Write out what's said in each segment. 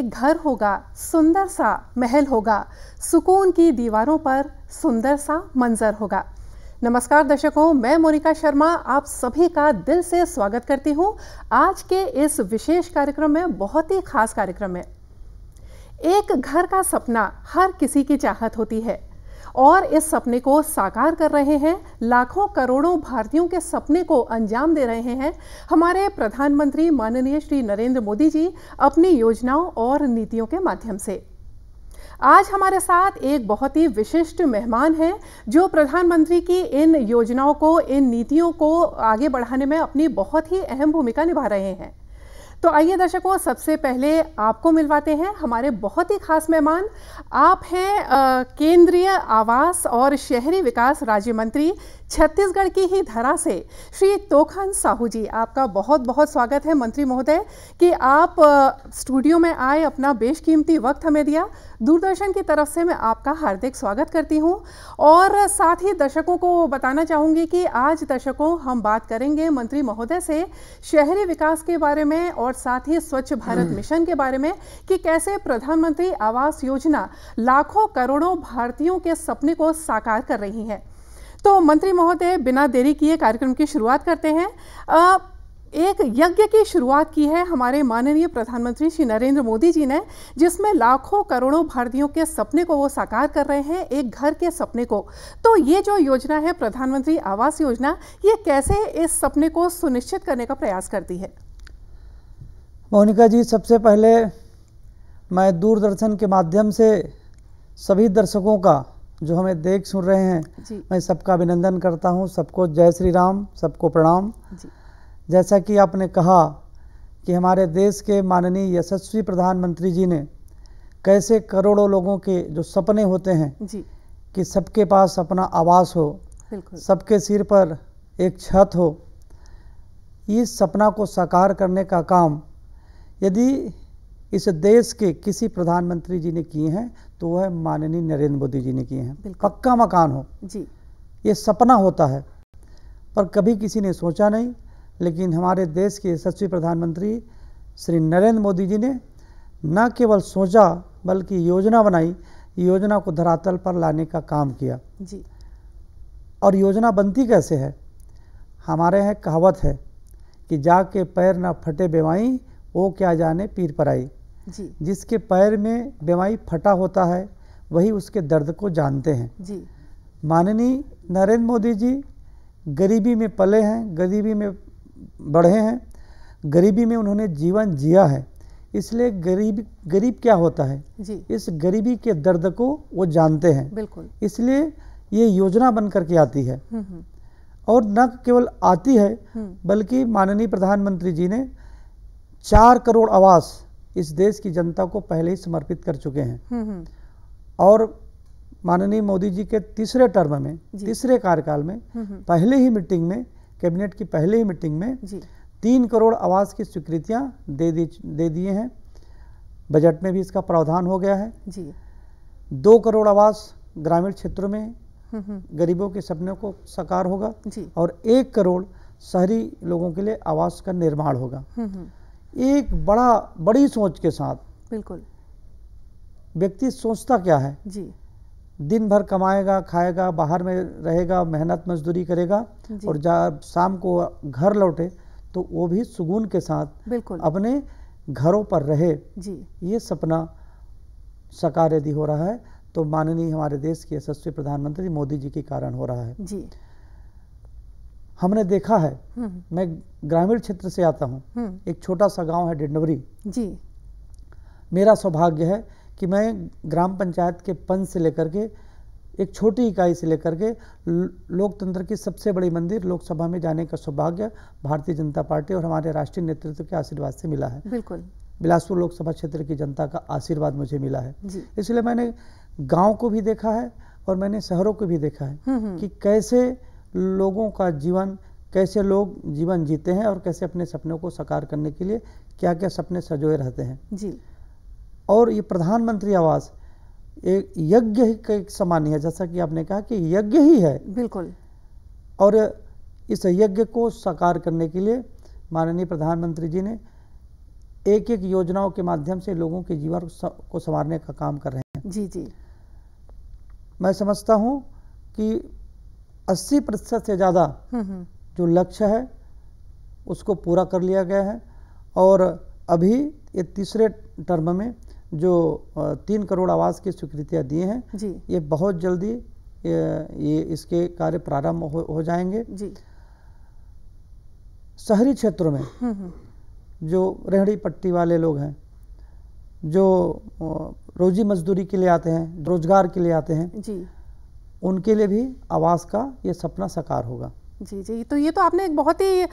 एक घर होगा सुंदर सा महल होगा सुकून की दीवारों पर सुंदर सा मंजर होगा नमस्कार दर्शकों मैं मोनिका शर्मा आप सभी का दिल से स्वागत करती हूं आज के इस विशेष कार्यक्रम में बहुत ही खास कार्यक्रम है एक घर का सपना हर किसी की चाहत होती है और इस सपने को साकार कर रहे हैं लाखों करोड़ों भारतीयों के सपने को अंजाम दे रहे हैं हमारे प्रधानमंत्री माननीय श्री नरेंद्र मोदी जी अपनी योजनाओं और नीतियों के माध्यम से आज हमारे साथ एक बहुत ही विशिष्ट मेहमान हैं जो प्रधानमंत्री की इन योजनाओं को इन नीतियों को आगे बढ़ाने में अपनी बहुत ही अहम भूमिका निभा रहे हैं तो आइए दर्शकों सबसे पहले आपको मिलवाते हैं हमारे बहुत ही खास मेहमान आप हैं केंद्रीय आवास और शहरी विकास राज्य मंत्री छत्तीसगढ़ की ही धरा से श्री तोखन साहू जी आपका बहुत बहुत स्वागत है मंत्री महोदय कि आप स्टूडियो में आए अपना बेशकीमती वक्त हमें दिया दूरदर्शन की तरफ से मैं आपका हार्दिक स्वागत करती हूं और साथ ही दर्शकों को बताना चाहूँगी कि आज दर्शकों हम बात करेंगे मंत्री महोदय से शहरी विकास के बारे में और साथ ही स्वच्छ भारत हम्म। मिशन के बारे में कि कैसे प्रधानमंत्री आवास योजना लाखों करोड़ों भारतीयों के सपने को साकार कर रही है तो मंत्री महोदय बिना देरी किए कार्यक्रम की शुरुआत करते हैं एक यज्ञ की शुरुआत की है हमारे माननीय प्रधानमंत्री श्री नरेंद्र मोदी जी ने जिसमें लाखों करोड़ों भारतीयों के सपने को वो साकार कर रहे हैं एक घर के सपने को तो ये जो योजना है प्रधानमंत्री आवास योजना ये कैसे इस सपने को सुनिश्चित करने का प्रयास करती है मोनिका जी सबसे पहले मैं दूरदर्शन के माध्यम से सभी दर्शकों का जो हमें देख सुन रहे हैं मैं सबका अभिनंदन करता हूँ सबको जय श्री राम सबको प्रणाम जी। जैसा कि आपने कहा कि हमारे देश के माननीय यशस्वी प्रधानमंत्री जी ने कैसे करोड़ों लोगों के जो सपने होते हैं जी कि सबके पास अपना आवास हो सबके सिर पर एक छत हो इस सपना को साकार करने का काम यदि इस देश के किसी प्रधानमंत्री जी ने किए हैं तो वह है माननीय नरेंद्र मोदी जी ने किए हैं पक्का मकान हो जी ये सपना होता है पर कभी किसी ने सोचा नहीं लेकिन हमारे देश के यशस्वी प्रधानमंत्री श्री नरेंद्र मोदी जी ने न केवल सोचा बल्कि योजना बनाई योजना को धरातल पर लाने का काम किया जी और योजना बनती कैसे है हमारे यहाँ कहावत है कि जाके पैर ना फटे बेवाई वो क्या जाने पीर पर आई जी जिसके पैर में बेवाई फटा होता है वही उसके दर्द को जानते हैं जी माननीय नरेंद्र मोदी जी गरीबी में पले हैं गरीबी में बढ़े हैं गरीबी में उन्होंने जीवन जिया है इसलिए गरीब गरीब क्या होता है जी। इस गरीबी के दर्द को वो जानते हैं बिल्कुल इसलिए ये योजना बन करके आती है हम्म, हम्म। और न केवल आती है हम्म। बल्कि माननीय प्रधानमंत्री जी ने चार करोड़ आवास इस देश की जनता को पहले ही समर्पित कर चुके हैं और माननीय मोदी जी के तीसरे टर्म में तीसरे कार्यकाल में पहले ही मीटिंग में कैबिनेट की पहले ही मीटिंग में तीन करोड़ आवास की स्वीकृतियां दे दी दे दिए हैं बजट में भी इसका प्रावधान हो गया है जी दो करोड़ आवास ग्रामीण क्षेत्रों में हम्म, हम्म। गरीबों के सपनों को साकार होगा और एक करोड़ शहरी लोगों के लिए आवास का निर्माण होगा हम्म, एक बड़ा बड़ी सोच के साथ बिल्कुल व्यक्ति सोचता क्या है जी दिन भर कमाएगा खाएगा बाहर में रहेगा मेहनत मजदूरी करेगा और जब शाम को घर लौटे तो वो भी सुकून के साथ बिल्कुल अपने घरों पर रहे जी ये सपना साकार यदि हो रहा है तो माननीय हमारे देश के यशस्वी प्रधानमंत्री मोदी जी के कारण हो रहा है जी हमने देखा है हम्म। मैं ग्रामीण क्षेत्र से आता हूँ हम्म। एक छोटा सा गांव है डिंडवरी जी मेरा सौभाग्य है कि मैं ग्राम पंचायत के पंच से लेकर के एक छोटी इकाई से लेकर के लोकतंत्र की सबसे बड़ी मंदिर लोकसभा में जाने का सौभाग्य भारतीय जनता पार्टी और हमारे राष्ट्रीय नेतृत्व के आशीर्वाद से मिला है बिल्कुल बिलासपुर लोकसभा क्षेत्र की जनता का आशीर्वाद मुझे मिला है इसलिए मैंने गाँव को भी देखा है और मैंने शहरों को भी देखा है हम्म, हम्म। कि कैसे लोगों का जीवन कैसे लोग जीवन जीते हैं और कैसे अपने सपनों को साकार करने के लिए क्या क्या सपने सजोए रहते हैं जी और ये प्रधानमंत्री आवास एक यज्ञ एक समान है जैसा कि आपने कहा कि यज्ञ ही है बिल्कुल और इस यज्ञ को साकार करने के लिए माननीय प्रधानमंत्री जी ने एक एक योजनाओं के माध्यम से लोगों के जीवन को संवारने का काम कर रहे हैं जी जी मैं समझता हूँ कि 80 प्रतिशत से ज़्यादा हम्म, हम्म। जो लक्ष्य है उसको पूरा कर लिया गया है और अभी ये तीसरे टर्म में जो तीन करोड़ आवास की स्वीकृतियाँ दिए हैं ये बहुत जल्दी ये इसके कार्य प्रारंभ हो, हो जाएंगे जी। शहरी क्षेत्रों में हम्म, हम्म। जो रेहड़ी पट्टी वाले लोग हैं जो रोजी मजदूरी के लिए आते हैं रोजगार के लिए आते हैं जी। उनके लिए भी आवास का ये सपना साकार होगा जी जी तो ये तो आपने एक बहुत ही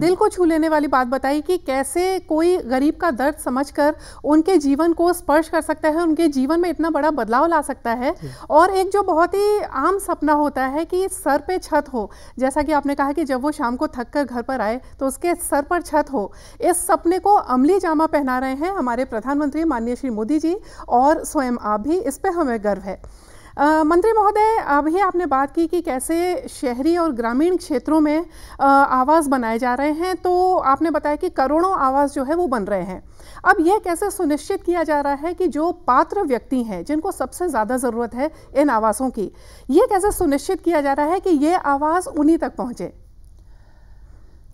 दिल को छू लेने वाली बात बताई कि कैसे कोई गरीब का दर्द समझकर उनके जीवन को स्पर्श कर सकता है उनके जीवन में इतना बड़ा बदलाव ला सकता है और एक जो बहुत ही आम सपना होता है कि सर पे छत हो जैसा कि आपने कहा कि जब वो शाम को थक कर घर पर आए तो उसके सर पर छत हो इस सपने को अमली जामा पहना रहे हैं हमारे प्रधानमंत्री माननीय श्री मोदी जी और स्वयं आप भी इस पर हमें गर्व है मंत्री महोदय अभी आपने बात की कि कैसे शहरी और ग्रामीण क्षेत्रों में आवास बनाए जा रहे हैं तो आपने बताया कि करोड़ों आवास जो है वो बन रहे हैं अब यह कैसे सुनिश्चित किया जा रहा है कि जो पात्र व्यक्ति हैं जिनको सबसे ज़्यादा ज़रूरत है इन आवासों की ये कैसे सुनिश्चित किया जा रहा है कि ये आवास उन्हीं तक पहुँचे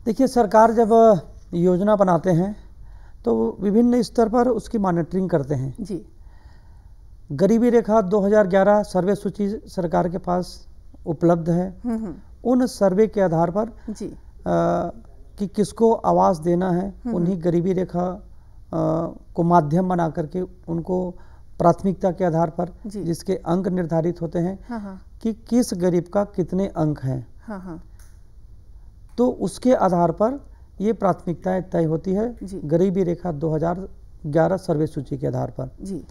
देखिए सरकार जब योजना बनाते हैं तो विभिन्न स्तर पर उसकी मॉनिटरिंग करते हैं जी गरीबी रेखा 2011 सर्वे सूची सरकार के पास उपलब्ध है हम्म, हम्म। उन सर्वे के आधार पर जी। आ, कि किसको आवाज़ देना है हम्म, उन्हीं गरीबी रेखा आ, को माध्यम बना करके उनको प्राथमिकता के आधार पर जिसके अंक निर्धारित होते हैं हाँ, हाँ। कि किस गरीब का कितने अंक हैं हाँ, हाँ। तो उसके आधार पर ये प्राथमिकताएं तय होती है गरीबी रेखा 2011 सर्वे सूची के आधार पर जी।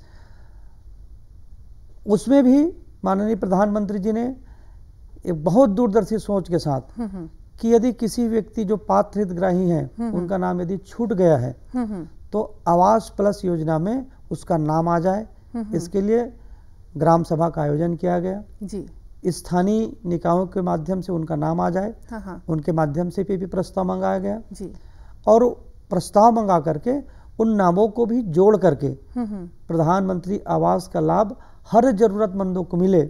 उसमें भी माननीय प्रधानमंत्री जी ने एक बहुत दूरदर्शी सोच के साथ हम्म, हम्म। कि यदि किसी व्यक्ति जो पात्र हितग्राही है हम्म, उनका नाम यदि छूट गया है तो आवास प्लस योजना में उसका नाम आ जाए इसके लिए ग्राम सभा का आयोजन किया गया जी स्थानीय निकायों के माध्यम से उनका नाम आ जाए हाँ।, हाँ। उनके माध्यम से भी, भी प्रस्ताव मंगाया गया जी और प्रस्ताव मंगा करके उन नामों को भी जोड़ करके हम्म, हम्म। प्रधानमंत्री आवास का लाभ हर जरूरतमंदों को मिले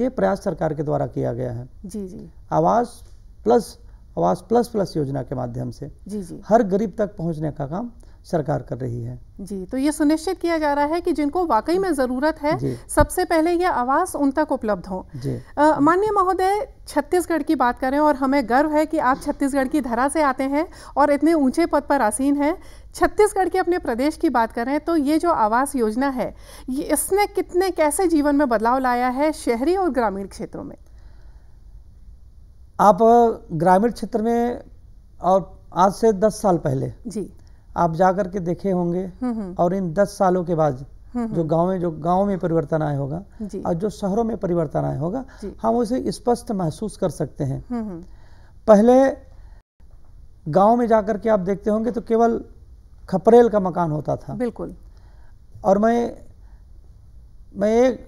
ये प्रयास सरकार के द्वारा किया गया है जी जी आवास प्लस आवास प्लस प्लस योजना के माध्यम से जी जी हर गरीब तक पहुंचने का काम सरकार कर रही है जी तो ये सुनिश्चित किया जा रहा है कि जिनको वाकई में ज़रूरत है सबसे पहले ये आवास उन तक उपलब्ध हो माननीय महोदय छत्तीसगढ़ की बात करें और हमें गर्व है कि आप छत्तीसगढ़ की धरा से आते हैं और इतने ऊंचे पद पर आसीन हैं छत्तीसगढ़ के अपने प्रदेश की बात करें तो ये जो आवास योजना है ये इसने कितने कैसे जीवन में बदलाव लाया है शहरी और ग्रामीण क्षेत्रों में आप ग्रामीण क्षेत्र में और आज से दस साल पहले जी आप जा के देखे होंगे हम्म, हम्म। और इन दस सालों के बाद हम्म, जो गांव में जो गांव में परिवर्तन आया होगा और जो शहरों में परिवर्तन आया होगा हम उसे स्पष्ट महसूस कर सकते हैं पहले गांव में जाकर के आप देखते होंगे तो केवल खपरेल का मकान होता था बिल्कुल और मैं मैं एक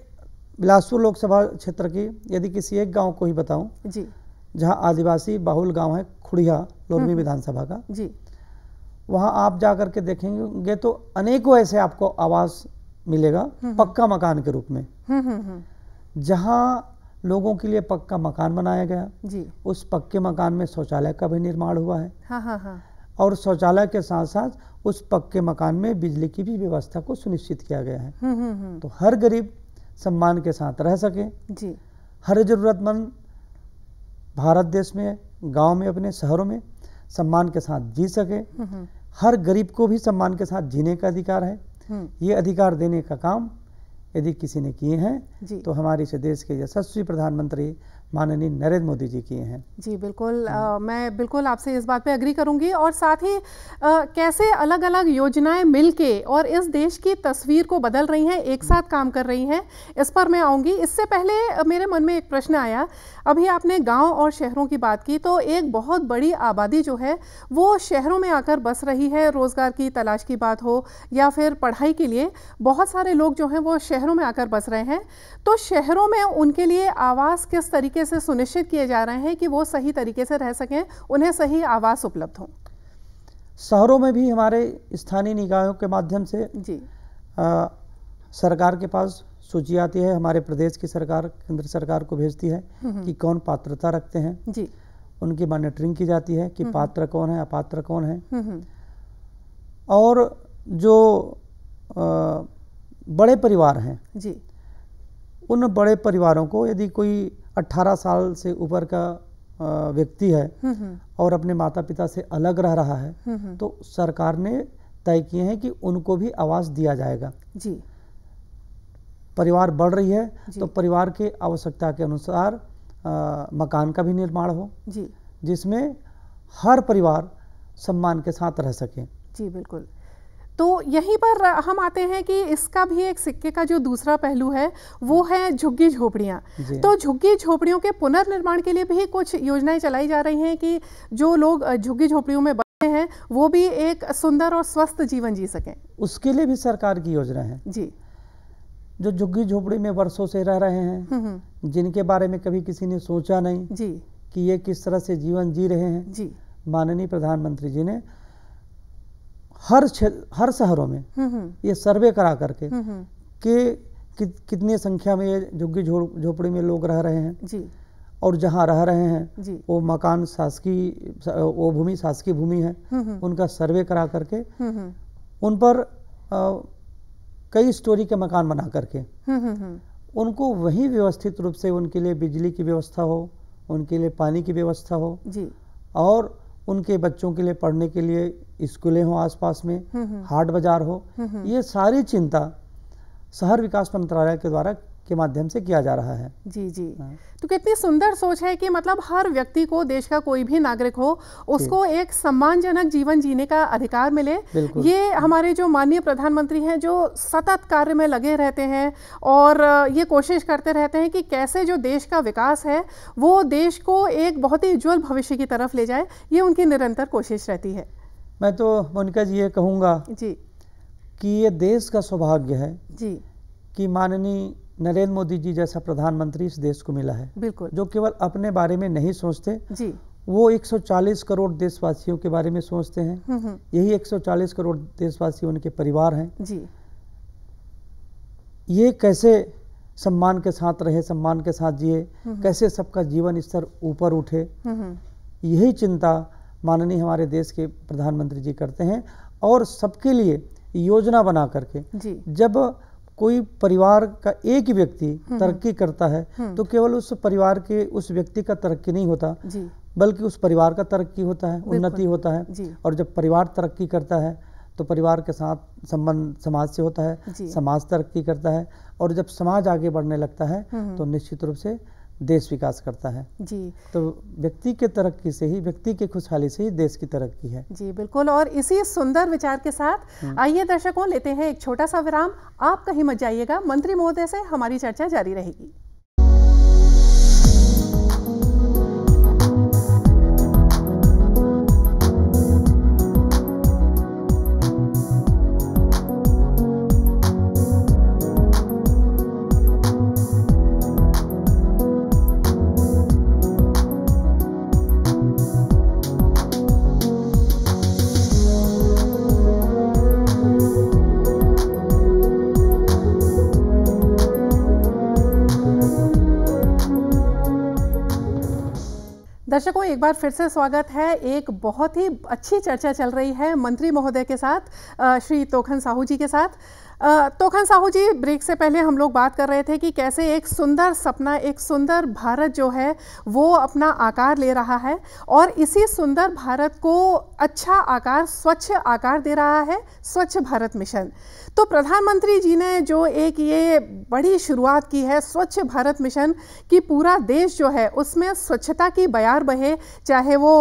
बिलासपुर लोकसभा क्षेत्र की यदि किसी एक गांव को ही बताऊं जी जहां आदिवासी बाहुल गांव है खुड़िया लोरमी विधानसभा का जी वहाँ आप जा करके देखेंगे तो अनेकों ऐसे आपको आवास मिलेगा हम्म। पक्का मकान के रूप में हम्म, हम्म, जहाँ लोगों के लिए पक्का मकान बनाया गया जी। उस पक्के मकान में शौचालय का भी निर्माण हुआ है हा, हा, हा। और शौचालय के साथ साथ उस पक्के मकान में बिजली की भी व्यवस्था को सुनिश्चित किया गया है तो हर गरीब सम्मान के साथ रह सके जी। हर जरूरतमंद भारत देश में गांव में अपने शहरों में सम्मान के साथ जी सके हर गरीब को भी सम्मान के साथ जीने का अधिकार है हम्म। ये अधिकार देने का काम यदि किसी ने किए हैं तो हमारे इस देश के यशस्वी प्रधानमंत्री माननीय नरेंद्र मोदी जी किए हैं जी बिल्कुल आ, मैं बिल्कुल आपसे इस बात पे अग्री करूंगी और साथ ही आ, कैसे अलग अलग योजनाएं मिलके और इस देश की तस्वीर को बदल रही हैं एक साथ काम कर रही हैं इस पर मैं आऊँगी इससे पहले मेरे मन में एक प्रश्न आया अभी आपने गाँव और शहरों की बात की तो एक बहुत बड़ी आबादी जो है वो शहरों में आकर बस रही है रोज़गार की तलाश की बात हो या फिर पढ़ाई के लिए बहुत सारे लोग जो हैं वो शहरों में आकर बस रहे हैं तो शहरों में उनके लिए आवास किस तरीके तरीके से सुनिश्चित किए जा रहे हैं कि वो सही तरीके से रह सकें उन्हें सही आवास उपलब्ध हो शहरों में भी हमारे स्थानीय निकायों के माध्यम से जी आ, सरकार के पास सूची आती है हमारे प्रदेश की सरकार केंद्र सरकार को भेजती है हम्म, हम्म। कि कौन पात्रता रखते हैं जी उनकी मॉनिटरिंग की जाती है कि हम्म, पात्र कौन है अपात्र कौन है और जो आ, बड़े परिवार हैं जी उन बड़े परिवारों को यदि कोई 18 साल से ऊपर का व्यक्ति है हम्म, हम्म। और अपने माता पिता से अलग रह रहा है हम्म, तो सरकार ने तय किए हैं कि उनको भी आवास दिया जाएगा जी परिवार बढ़ रही है तो परिवार के आवश्यकता के अनुसार आ, मकान का भी निर्माण हो जी जिसमें हर परिवार सम्मान के साथ रह सके जी बिल्कुल तो यहीं पर हम आते हैं कि इसका भी एक सिक्के का जो दूसरा पहलू है वो है झुग्गी झोपड़ियाँ तो झुग्गी झोपड़ियों के पुनर्निर्माण के लिए भी कुछ योजनाएं चलाई जा रही हैं कि जो लोग झुग्गी झोपड़ियों में बने हैं वो भी एक सुंदर और स्वस्थ जीवन जी सकें उसके लिए भी सरकार की योजना है जी जो झुग्गी झोपड़ी में वर्षों से रह रहे हैं हम्म, हम्म। जिनके बारे में कभी किसी ने सोचा नहीं जी कि ये किस तरह से जीवन जी रहे हैं जी माननीय प्रधानमंत्री जी ने हर हर शहरों में हम्म, हम्म। ये सर्वे करा करके हम्म, कि, कि कितनी संख्या में ये झुग्गी झोपड़ी में लोग रह रहे हैं जी और जहाँ रह रहे हैं वो मकान शासकीय वो भूमि शासकीय भूमि है उनका सर्वे करा करके उन पर आ, कई स्टोरी के मकान बना करके उनको वहीं व्यवस्थित रूप से उनके लिए बिजली की व्यवस्था हो उनके लिए पानी की व्यवस्था हो जी और उनके बच्चों के लिए पढ़ने के लिए स्कूलें हों आसपास में हम्म, हम्म। हाट बाजार हो हम्म, ये सारी चिंता शहर विकास मंत्रालय के द्वारा के माध्यम से किया जा रहा है जी जी हाँ। तो कितनी सुंदर सोच है कि मतलब हर व्यक्ति को देश का कोई भी नागरिक हो उसको एक सम्मानजनक जीवन जीने का अधिकार मिले ये हमारे जो माननीय प्रधानमंत्री हैं जो सतत कार्य में लगे रहते हैं और ये कोशिश करते रहते हैं कि कैसे जो देश का विकास है वो देश को एक बहुत ही उज्ज्वल भविष्य की तरफ ले जाए ये उनकी निरंतर कोशिश रहती है मैं तो मोनिका जी ये कहूँगा जी कि ये देश का सौभाग्य है जी कि माननीय नरेंद्र मोदी जी जैसा प्रधानमंत्री इस देश को मिला है बिल्कुल जो केवल अपने बारे में नहीं सोचते जी वो 140 करोड़ देशवासियों के बारे में सोचते हैं हम्म, हम्म। यही 140 करोड़ देशवासी उनके परिवार हैं जी ये कैसे सम्मान के साथ रहे सम्मान के साथ जिए हम्म, कैसे सबका जीवन स्तर ऊपर उठे यही चिंता माननीय हमारे देश के प्रधानमंत्री जी करते हैं और सबके लिए योजना बना करके जब कोई परिवार का एक व्यक्ति हम्म, हम्म। तरक्की करता है हम्म। तो केवल उस परिवार के उस व्यक्ति का तरक्की नहीं होता बल्कि उस परिवार का तरक्की होता है उन्नति होता है और जब परिवार तरक्की करता है तो परिवार के साथ संबंध समाज से होता है समाज तरक्की करता है और जब समाज आगे बढ़ने लगता है तो निश्चित रूप से देश विकास करता है जी तो व्यक्ति के तरक्की से ही व्यक्ति के खुशहाली से ही देश की तरक्की है जी बिल्कुल और इसी सुंदर विचार के साथ हम्म। आइए दर्शकों लेते हैं एक छोटा सा विराम आप कहीं मत जाइएगा मंत्री महोदय से हमारी चर्चा जारी रहेगी दर्शकों एक बार फिर से स्वागत है एक बहुत ही अच्छी चर्चा चल रही है मंत्री महोदय के साथ श्री तोखन साहू जी के साथ तो खान साहू जी ब्रेक से पहले हम लोग बात कर रहे थे कि कैसे एक सुंदर सपना एक सुंदर भारत जो है वो अपना आकार ले रहा है और इसी सुंदर भारत को अच्छा आकार स्वच्छ आकार दे रहा है स्वच्छ भारत मिशन तो प्रधानमंत्री जी ने जो एक ये बड़ी शुरुआत की है स्वच्छ भारत मिशन कि पूरा देश जो है उसमें स्वच्छता की बयार बहे चाहे वो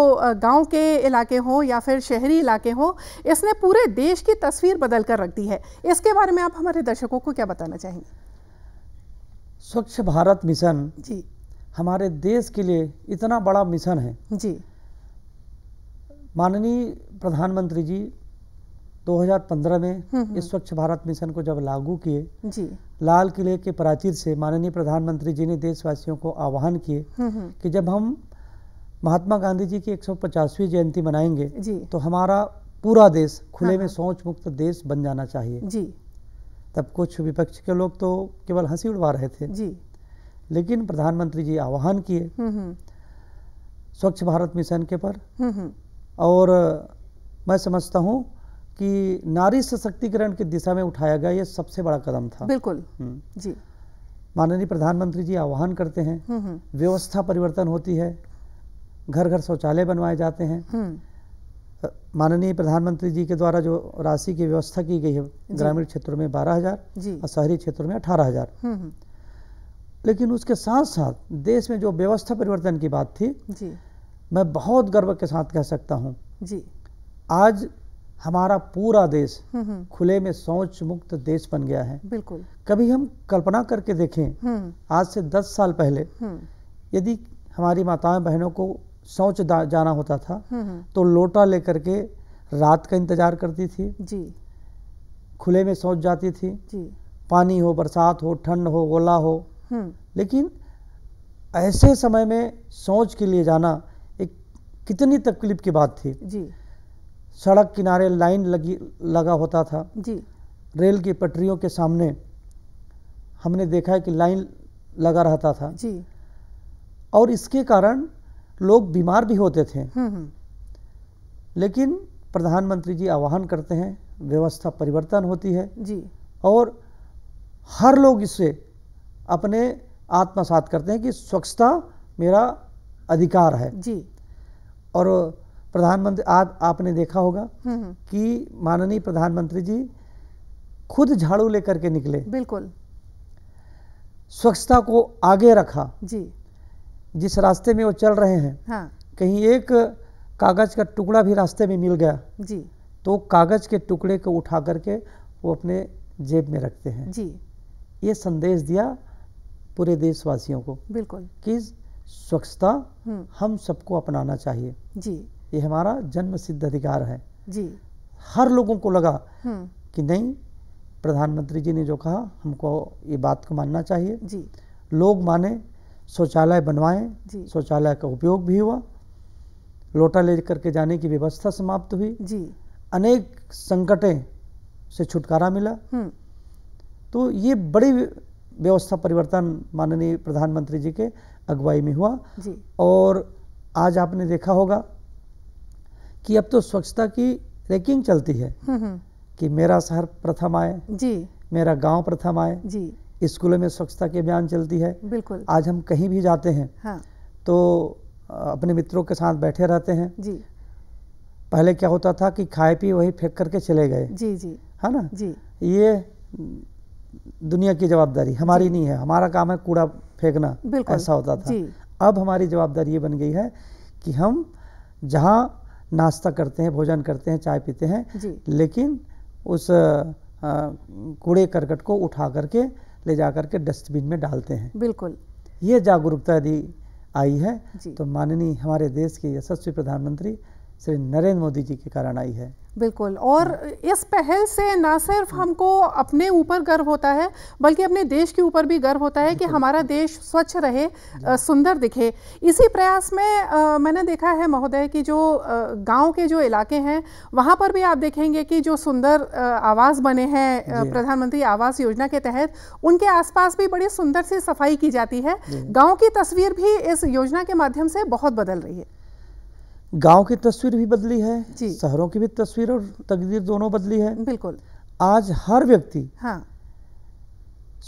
गांव के इलाके हों या फिर शहरी इलाके हों इसने पूरे देश की तस्वीर बदल कर रख दी है इसके बाद बारे में आप हमारे दर्शकों को क्या बताना चाहेंगे स्वच्छ भारत मिशन जी हमारे देश के लिए इतना बड़ा मिशन है जी माननीय प्रधानमंत्री जी 2015 में हम्म, हम्म। इस स्वच्छ भारत मिशन को जब लागू किए जी लाल किले के के प्राचीर से माननीय प्रधानमंत्री जी ने देशवासियों को आह्वान किए हम्म, कि जब हम महात्मा गांधी जी की 150वीं जयंती मनाएंगे जी तो हमारा पूरा देश खुले हाँ, में हाँ। शौच मुक्त देश बन जाना चाहिए जी तब कुछ विपक्ष के लोग तो केवल हंसी उड़वा रहे थे जी लेकिन प्रधानमंत्री जी आह्वान किए हम्म, हम्म। स्वच्छ भारत मिशन के पर हम्म, और मैं समझता हूँ कि नारी सशक्तिकरण की दिशा में उठाया गया ये सबसे बड़ा कदम था बिल्कुल जी माननीय प्रधानमंत्री जी आह्वान करते हैं व्यवस्था परिवर्तन होती है घर घर शौचालय बनवाए जाते हैं माननीय प्रधानमंत्री जी के द्वारा जो राशि की व्यवस्था की गई है ग्रामीण क्षेत्रों में बारह हज़ार और शहरी क्षेत्रों में अठारह हज़ार हम्म, हम्म। लेकिन उसके साथ साथ देश में जो व्यवस्था परिवर्तन की बात थी जी। मैं बहुत गर्व के साथ कह सकता हूँ आज हमारा पूरा देश हम्म, खुले में शौच मुक्त देश बन गया है बिल्कुल कभी हम कल्पना करके देखें आज से दस साल पहले यदि हमारी माताएं बहनों को शौच जाना होता था हम्म, हम्म। तो लोटा लेकर के रात का इंतजार करती थी जी खुले में शौच जाती थी जी पानी हो बरसात हो ठंड हो गोला हो हम्म। लेकिन ऐसे समय में शौच के लिए जाना एक कितनी तकलीफ की बात थी जी सड़क किनारे लाइन लगी लगा होता था जी रेल की पटरियों के सामने हमने देखा है कि लाइन लगा रहता था जी और इसके कारण लोग बीमार भी होते थे हम्म, हम्म। लेकिन प्रधानमंत्री जी आह्वान करते हैं व्यवस्था परिवर्तन होती है जी और हर लोग इससे अपने आत्मसात करते हैं कि स्वच्छता मेरा अधिकार है जी और प्रधानमंत्री आज आपने देखा होगा हम्म, कि माननीय प्रधानमंत्री जी खुद झाड़ू लेकर के निकले बिल्कुल स्वच्छता को आगे रखा जी जिस रास्ते में वो चल रहे हैं हाँ। कहीं एक कागज का टुकड़ा भी रास्ते में मिल गया जी तो कागज के टुकड़े को उठा करके वो अपने जेब में रखते हैं जी ये संदेश दिया पूरे देशवासियों को बिल्कुल कि स्वच्छता हम्म। हम सबको अपनाना चाहिए जी ये हमारा जन्म सिद्ध अधिकार है जी हर लोगों को लगा हम्म। कि नहीं प्रधानमंत्री जी ने जो कहा हमको ये बात को मानना चाहिए जी लोग माने शौचालय बनवाएं शौचालय का उपयोग भी हुआ लोटा ले करके जाने की व्यवस्था समाप्त हुई जी अनेक संकटें से छुटकारा मिला हम्म। तो ये बड़ी व्यवस्था परिवर्तन माननीय प्रधानमंत्री जी के अगुवाई में हुआ जी। और आज आपने देखा होगा कि अब तो स्वच्छता की रैंकिंग चलती है हम्म, हम्म। कि मेरा शहर प्रथम आए जी मेरा गांव प्रथम आए जी स्कूलों में स्वच्छता के अभियान चलती है बिल्कुल आज हम कहीं भी जाते हैं हाँ। तो अपने मित्रों के साथ बैठे रहते हैं जी पहले क्या होता था कि खाए पी वही फेंक करके चले गए जी जी है हाँ ना जी ये दुनिया की जवाबदारी हमारी नहीं है हमारा काम है कूड़ा फेंकना ऐसा होता था अब हमारी जवाबदारी ये बन गई है कि हम जहाँ नाश्ता करते हैं भोजन करते हैं चाय पीते हैं लेकिन उस कूड़े करकट को उठा करके ले जा करके डस्टबिन में डालते हैं बिल्कुल ये जागरूकता यदि आई है तो माननीय हमारे देश के यशस्वी प्रधानमंत्री श्री नरेंद्र मोदी जी के कारण आई है बिल्कुल और इस पहल से ना सिर्फ हम्म। हमको अपने ऊपर गर्व होता है बल्कि अपने देश के ऊपर भी गर्व होता है कि हमारा देश स्वच्छ रहे सुंदर दिखे इसी प्रयास में आ, मैंने देखा है महोदय कि जो गांव के जो इलाके हैं वहां पर भी आप देखेंगे कि जो सुंदर आवास बने हैं प्रधानमंत्री आवास योजना के तहत उनके आसपास भी बड़ी सुंदर सी सफाई की जाती है गाँव की तस्वीर भी इस योजना के माध्यम से बहुत बदल रही है गांव की तस्वीर भी बदली है शहरों की भी तस्वीर और तकदीर दोनों बदली है बिल्कुल आज हर व्यक्ति हाँ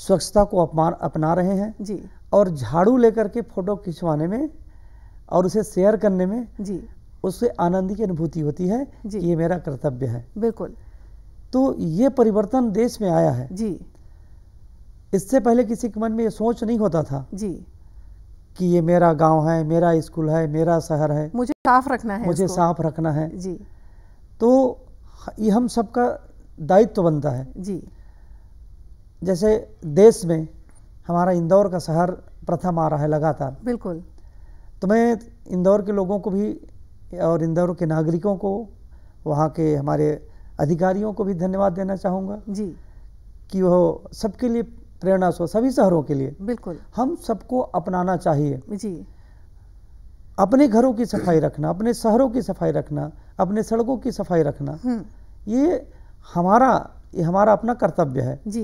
स्वच्छता को अपमान अपना रहे हैं जी और झाड़ू लेकर के फोटो खिंचवाने में और उसे शेयर करने में जी उससे आनंद की अनुभूति होती है जी ये मेरा कर्तव्य है बिल्कुल तो ये परिवर्तन देश में आया है जी इससे पहले किसी के मन में ये सोच नहीं होता था जी कि ये मेरा गांव है मेरा स्कूल है मेरा शहर है मुझे साफ रखना है मुझे साफ रखना है जी तो ये हम सबका दायित्व बनता है जी जैसे देश में हमारा इंदौर का शहर प्रथम आ रहा है लगातार बिल्कुल तो मैं इंदौर के लोगों को भी और इंदौर के नागरिकों को वहाँ के हमारे अधिकारियों को भी धन्यवाद देना चाहूँगा जी कि वो सबके लिए प्रेरणा स्रोत सभी शहरों के लिए बिल्कुल हम सबको अपनाना चाहिए जी अपने घरों की सफाई रखना अपने शहरों की सफाई रखना अपने सड़कों की सफाई रखना हम्म। ये हमारा ये हमारा अपना कर्तव्य है जी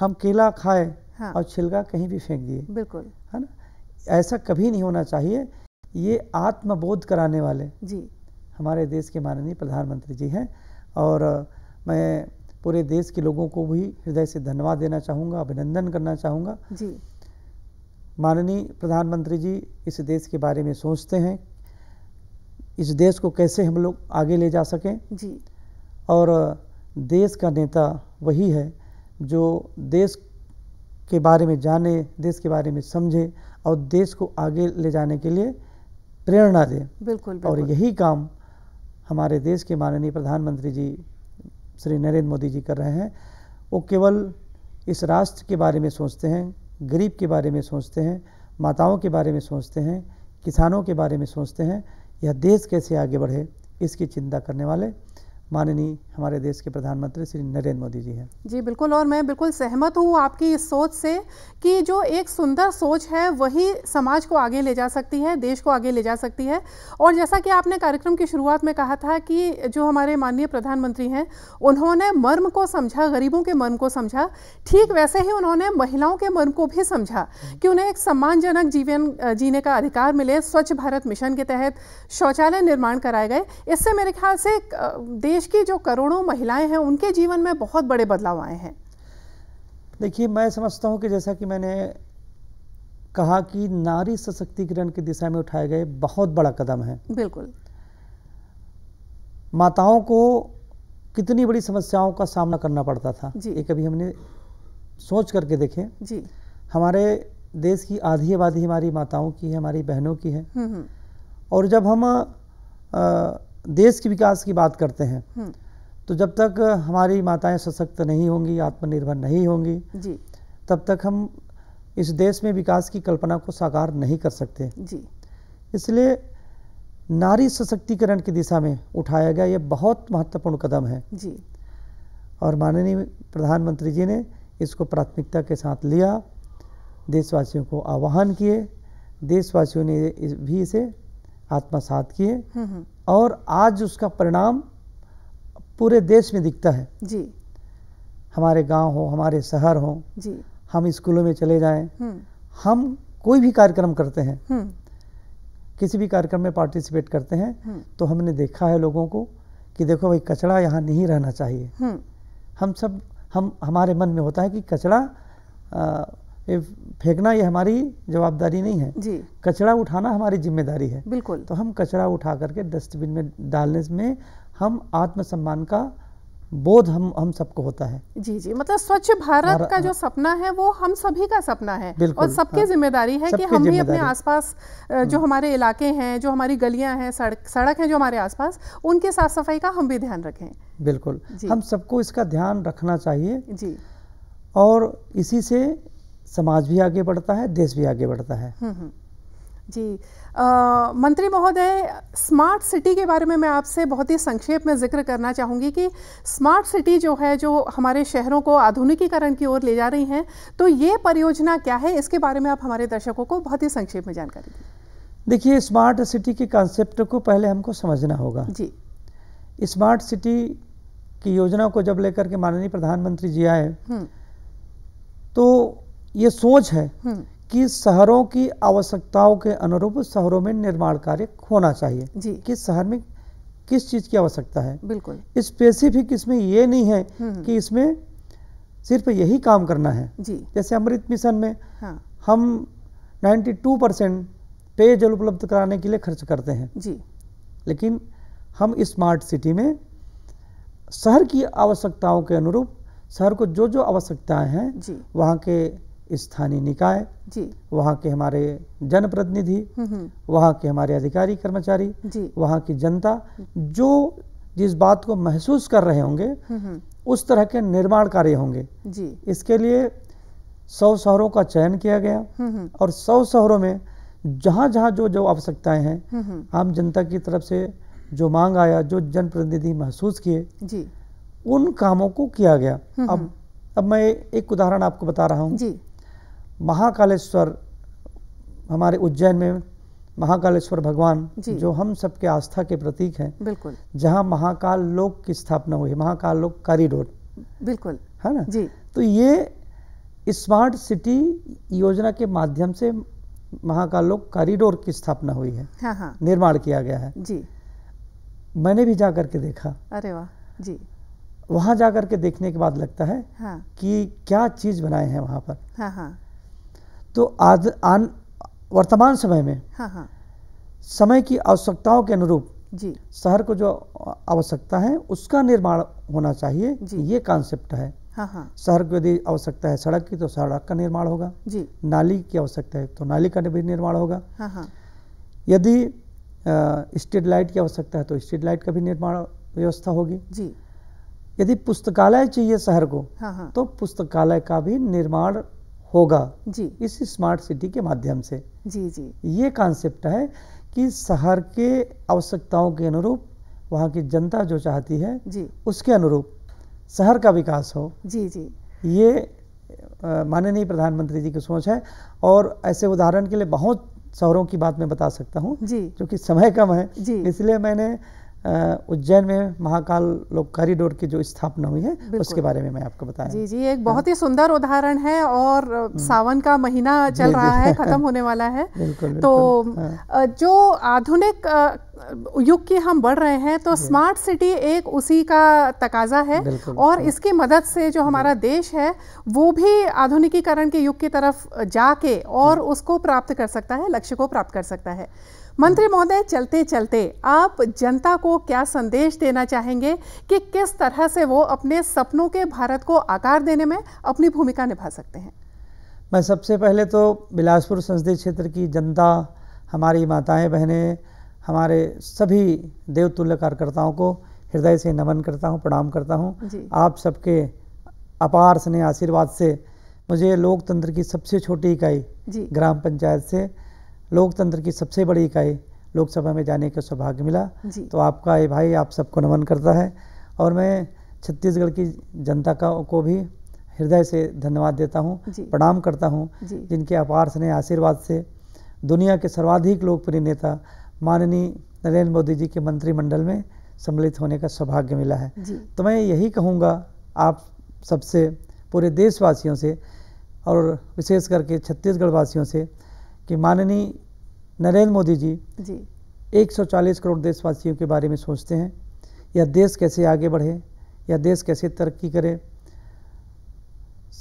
हम केला खाए हाँ। और छिलका कहीं भी फेंक दिए बिल्कुल है ना ऐसा कभी नहीं होना चाहिए ये आत्मबोध कराने वाले जी हमारे देश के माननीय प्रधानमंत्री जी हैं और मैं पूरे देश के लोगों को भी हृदय से धन्यवाद देना चाहूँगा अभिनंदन करना चाहूँगा जी माननीय प्रधानमंत्री जी इस देश के बारे में सोचते हैं इस देश को कैसे हम लोग आगे ले जा सकें जी और देश का नेता वही है जो देश के बारे में जाने देश के बारे में समझे और देश को आगे ले जाने के लिए प्रेरणा दे बिल्कुल, बिल्कुल। और यही काम हमारे देश के माननीय प्रधानमंत्री जी श्री नरेंद्र मोदी जी कर रहे हैं वो केवल इस राष्ट्र के बारे में सोचते हैं गरीब के बारे में सोचते हैं माताओं के बारे में सोचते हैं किसानों के बारे में सोचते हैं यह देश कैसे आगे बढ़े इसकी चिंता करने वाले माननीय हमारे देश के प्रधानमंत्री श्री नरेंद्र मोदी जी हैं जी बिल्कुल और मैं बिल्कुल सहमत हूँ आपकी इस सोच से कि जो एक सुंदर सोच है वही समाज को आगे ले जा सकती है देश को आगे ले जा सकती है और जैसा कि आपने कार्यक्रम की शुरुआत में कहा था कि जो हमारे माननीय प्रधानमंत्री हैं उन्होंने मर्म को समझा गरीबों के मर्म को समझा ठीक वैसे ही उन्होंने महिलाओं के मर्म को भी समझा कि उन्हें एक सम्मानजनक जीवन जीने का अधिकार मिले स्वच्छ भारत मिशन के तहत शौचालय निर्माण कराए गए इससे मेरे ख्याल से देश देश की जो करोड़ों महिलाएं हैं उनके जीवन में बहुत बड़े बदलाव आए हैं देखिए मैं समझता हूँ कि जैसा कि मैंने कहा कि नारी सशक्तिकरण की दिशा में उठाए गए बहुत बड़ा कदम है बिल्कुल माताओं को कितनी बड़ी समस्याओं का सामना करना पड़ता था जी एक अभी हमने सोच करके देखे जी हमारे देश की आधी आबादी हमारी माताओं की है हमारी बहनों की है हम्म, हम्म। और जब हम आ, देश के विकास की बात करते हैं हम्म। तो जब तक हमारी माताएं सशक्त नहीं होंगी आत्मनिर्भर नहीं होंगी जी तब तक हम इस देश में विकास की कल्पना को साकार नहीं कर सकते जी इसलिए नारी सशक्तिकरण की दिशा में उठाया गया यह बहुत महत्वपूर्ण कदम है जी और माननीय प्रधानमंत्री जी ने इसको प्राथमिकता के साथ लिया देशवासियों को आह्वान किए देशवासियों ने भी इसे आत्मसात किए हम्म, हम्म। और आज उसका परिणाम पूरे देश में दिखता है जी हमारे गांव हो हमारे शहर हो जी हम स्कूलों में चले जाएं हम्म। हम कोई भी कार्यक्रम करते हैं हम्म। किसी भी कार्यक्रम में पार्टिसिपेट करते हैं हम्म। तो हमने देखा है लोगों को कि देखो भाई कचरा यहाँ नहीं रहना चाहिए हम सब हम हमारे मन में होता है कि कचरा फेंकना ये हमारी जवाबदारी नहीं है जी कचरा उठाना हमारी जिम्मेदारी है बिल्कुल तो हम कचरा उठा करके डस्टबिन में डालने में हम आत्मसम्मान का बोध हम हम सबको होता है जी जी मतलब स्वच्छ भारत का जो सपना है वो हम सभी का सपना है और सबकी हाँ, जिम्मेदारी है सब कि हम भी अपने आसपास जो हम्म। हमारे इलाके हैं जो हमारी गलियां हैं सड़क सड़क हैं जो हमारे आसपास उनके साफ सफाई का हम भी ध्यान रखें बिल्कुल हम सबको इसका ध्यान रखना चाहिए जी और इसी से समाज भी आगे बढ़ता है देश भी आगे बढ़ता है हम्म, हम्म। जी आ, मंत्री महोदय स्मार्ट सिटी के बारे में मैं आपसे बहुत ही संक्षेप में जिक्र करना चाहूँगी कि स्मार्ट सिटी जो है जो हमारे शहरों को आधुनिकीकरण की ओर ले जा रही हैं तो ये परियोजना क्या है इसके बारे में आप हमारे दर्शकों को बहुत ही संक्षेप में जानकारी दें देखिए स्मार्ट सिटी के कॉन्सेप्ट को पहले हमको समझना होगा जी स्मार्ट सिटी की योजना को जब लेकर के माननीय प्रधानमंत्री जी आए हम्म। तो ये सोच है हम्म। कि शहरों की आवश्यकताओं के अनुरूप शहरों में निर्माण कार्य होना चाहिए कि शहर में किस चीज की आवश्यकता है बिल्कुल स्पेसिफिक इसमें ये नहीं है हम्म। कि इसमें सिर्फ यही काम करना है जी जैसे अमृत मिशन में हाँ। हम 92 परसेंट पेयजल उपलब्ध कराने के लिए खर्च करते हैं जी लेकिन हम स्मार्ट सिटी में शहर की आवश्यकताओं के अनुरूप शहर को जो जो आवश्यकताएं हैं वहाँ के स्थानीय निकाय जी वहाँ के हमारे जनप्रतिनिधि हम्म, हम्म। वहाँ के हमारे अधिकारी कर्मचारी वहाँ की जनता हम्म। जो जिस बात को महसूस कर रहे होंगे उस तरह के निर्माण कार्य होंगे जी इसके लिए सौ शहरों का चयन किया गया और सौ शहरों में जहाँ जहाँ जो जो आवश्यकताएं हैं आम जनता की तरफ से जो मांग आया जो जनप्रतिनिधि महसूस किए उन कामों को किया गया अब अब मैं एक उदाहरण आपको बता रहा हूँ महाकालेश्वर हमारे उज्जैन में महाकालेश्वर भगवान जो हम सबके आस्था के प्रतीक हैं बिल्कुल जहाँ महाकाल लोक की स्थापना हुई महाकाल लोक कॉरिडोर बिल्कुल है ना जी तो ये स्मार्ट सिटी योजना के माध्यम से महाकाल लोक कॉरिडोर की स्थापना हुई है हाँ हाँ। निर्माण किया गया है जी मैंने भी जा करके देखा अरे वाह जी वहाँ जा करके देखने के बाद लगता है हाँ। कि क्या चीज़ बनाए हैं वहाँ पर हाँ हाँ तो आज आन वर्तमान समय में हाँ हाँ समय की आवश्यकताओं के अनुरूप जी शहर को जो आवश्यकता है उसका निर्माण होना चाहिए जी ये कॉन्सेप्ट है हाँ हाँ शहर को यदि आवश्यकता है सड़क की तो सड़क का निर्माण होगा जी नाली की आवश्यकता है तो नाली का भी निर्माण होगा हाँ हाँ यदि स्ट्रीट लाइट की आवश्यकता है तो स्ट्रीट लाइट का भी निर्माण व्यवस्था होगी जी यदि पुस्तकालय चाहिए शहर को हाँ हाँ। तो पुस्तकालय का भी निर्माण होगा जी इस स्मार्ट सिटी के माध्यम से जी जी ये कॉन्सेप्ट है कि शहर के आवश्यकताओं के अनुरूप वहाँ की जनता जो चाहती है जी उसके अनुरूप शहर का विकास हो जी जी ये माननीय प्रधानमंत्री जी की सोच है और ऐसे उदाहरण के लिए बहुत शहरों की बात मैं बता सकता हूँ जी क्योंकि समय कम है इसलिए मैंने उज्जैन में महाकाल लोक कॉरिडोर की जो स्थापना हुई है उसके बारे में मैं आपको बताया जी जी एक बहुत हाँ। ही सुंदर उदाहरण है और हाँ। सावन का महीना चल रहा है खत्म होने वाला है बिल्कुल, तो बिल्कुल, हाँ। जो आधुनिक युग की हम बढ़ रहे हैं तो स्मार्ट सिटी एक उसी का तकाजा है और इसकी मदद से जो हमारा देश है वो भी आधुनिकीकरण के युग की तरफ जाके और उसको प्राप्त कर सकता है लक्ष्य को प्राप्त कर सकता है मंत्री महोदय चलते चलते आप जनता को क्या संदेश देना चाहेंगे कि किस तरह से वो अपने सपनों के भारत को आकार देने में अपनी भूमिका निभा सकते हैं मैं सबसे पहले तो बिलासपुर संसदीय क्षेत्र की जनता हमारी माताएं बहनें हमारे सभी देवतुल्य कार्यकर्ताओं को हृदय से नमन करता हूं प्रणाम करता हूं आप सबके अपार स्नेह आशीर्वाद से मुझे लोकतंत्र की सबसे छोटी इकाई ग्राम पंचायत से लोकतंत्र की सबसे बड़ी इकाई लोकसभा में जाने का सौभाग्य मिला तो आपका ये भाई आप सबको नमन करता है और मैं छत्तीसगढ़ की जनता का को भी हृदय से धन्यवाद देता हूँ प्रणाम करता हूँ जिनके अपार स्नेह आशीर्वाद से दुनिया के सर्वाधिक लोकप्रिय नेता माननीय नरेंद्र मोदी जी के मंत्रिमंडल में सम्मिलित होने का सौभाग्य मिला है तो मैं यही कहूँगा आप सबसे पूरे देशवासियों से और विशेष करके छत्तीसगढ़ वासियों से कि माननीय नरेंद्र मोदी जी जी 140 करोड़ देशवासियों के बारे में सोचते हैं या देश कैसे आगे बढ़े या देश कैसे तरक्की करे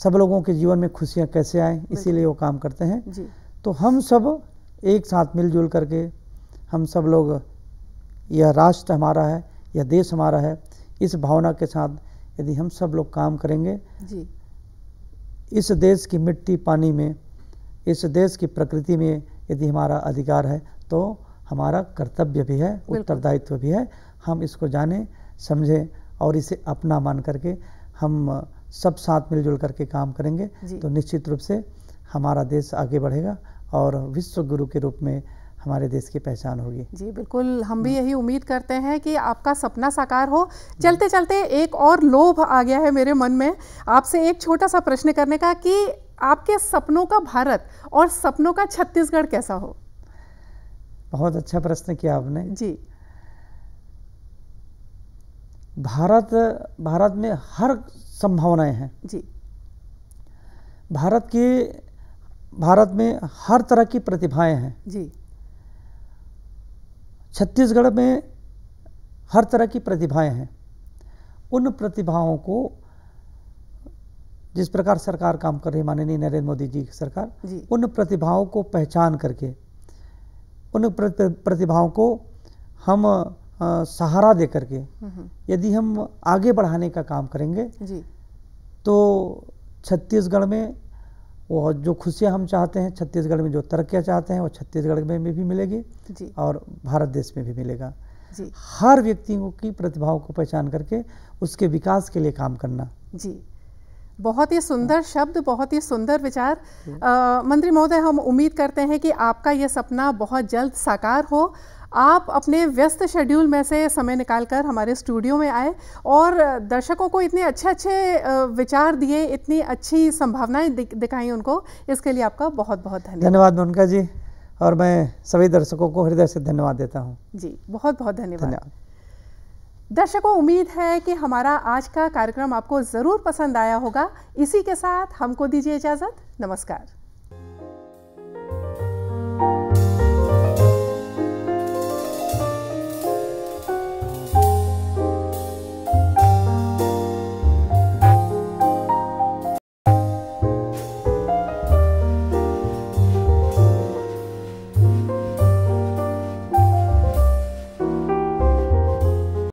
सब लोगों के जीवन में खुशियाँ कैसे आएँ इसीलिए वो काम करते हैं तो हम सब एक साथ मिलजुल करके हम सब लोग यह राष्ट्र हमारा है यह देश हमारा है इस भावना के साथ यदि हम सब लोग काम करेंगे जी इस देश की मिट्टी पानी में इस देश की प्रकृति में यदि हमारा अधिकार है तो हमारा कर्तव्य भी है उत्तरदायित्व भी है हम इसको जाने समझें और इसे अपना मान करके हम सब साथ मिलजुल करके काम करेंगे तो निश्चित रूप से हमारा देश आगे बढ़ेगा और विश्व गुरु के रूप में हमारे देश की पहचान होगी जी बिल्कुल हम भी हम्म। यही उम्मीद करते हैं कि आपका सपना साकार हो हम्म। चलते चलते एक और लोभ आ गया है मेरे मन में आपसे एक छोटा सा प्रश्न करने का कि आपके सपनों का भारत और सपनों का छत्तीसगढ़ कैसा हो बहुत अच्छा प्रश्न किया आपने जी भारत भारत में हर संभावनाएं हैं जी भारत की भारत में हर तरह की प्रतिभाएं हैं जी छत्तीसगढ़ में हर तरह की प्रतिभाएं हैं उन प्रतिभाओं को जिस प्रकार सरकार काम कर रही है माननीय नरेंद्र मोदी जी की सरकार जी। उन प्रतिभाओं को पहचान करके उन प्रतिभाओं को हम आ, सहारा दे करके हम्म, हम्म। यदि हम आगे बढ़ाने का काम करेंगे जी। तो छत्तीसगढ़ में वो जो खुशियाँ हम चाहते हैं छत्तीसगढ़ में जो तरक्या चाहते हैं वो छत्तीसगढ़ में भी मिलेगी जी। और भारत देश में भी मिलेगा जी। हर व्यक्तियों की प्रतिभाओं को पहचान करके उसके विकास के लिए काम करना जी बहुत ही सुंदर हाँ। शब्द बहुत ही सुंदर विचार हाँ। मंत्री महोदय हम उम्मीद करते हैं कि आपका ये सपना बहुत जल्द साकार हो आप अपने व्यस्त शेड्यूल में से समय निकालकर हमारे स्टूडियो में आए और दर्शकों को इतने अच्छे अच्छे विचार दिए इतनी अच्छी संभावनाएं दिखाई उनको इसके लिए आपका बहुत बहुत धन्यवाद धन्यवाद मोनका जी और मैं सभी दर्शकों को हृदय से धन्यवाद देता हूँ जी बहुत बहुत धन्यवाद। दर्शकों उम्मीद है कि हमारा आज का कार्यक्रम आपको ज़रूर पसंद आया होगा इसी के साथ हमको दीजिए इजाज़त नमस्कार